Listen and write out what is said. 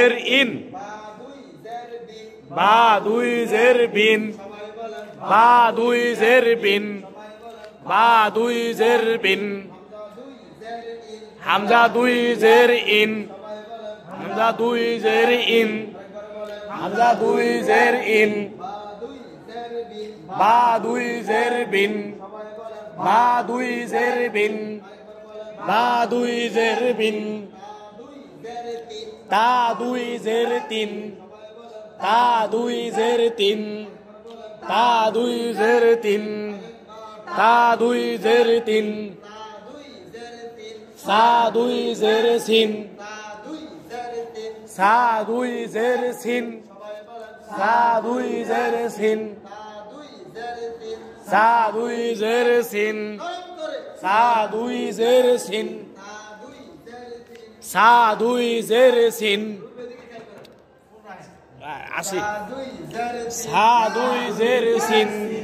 জের ইন বা দুই জের বিন বা দুই জের বিন বা দুই জের বিন হামজা দুই জের ইন হামজা দুই জের ইন হামজা দুই জের ইন বা দুই জের বিন বা দুই জের বিন বা দুই জের বিন তা দুই জের তিন তা দুই জের তিন তা দুই জের তিন তা দুই জের তিন সা দুই জের সিন সা দুই জের সিন সা দুই জের সিন সা দুই জের সিন সা দুই জের সিন সা দুই জের সিন আসি সা দুই জের সিন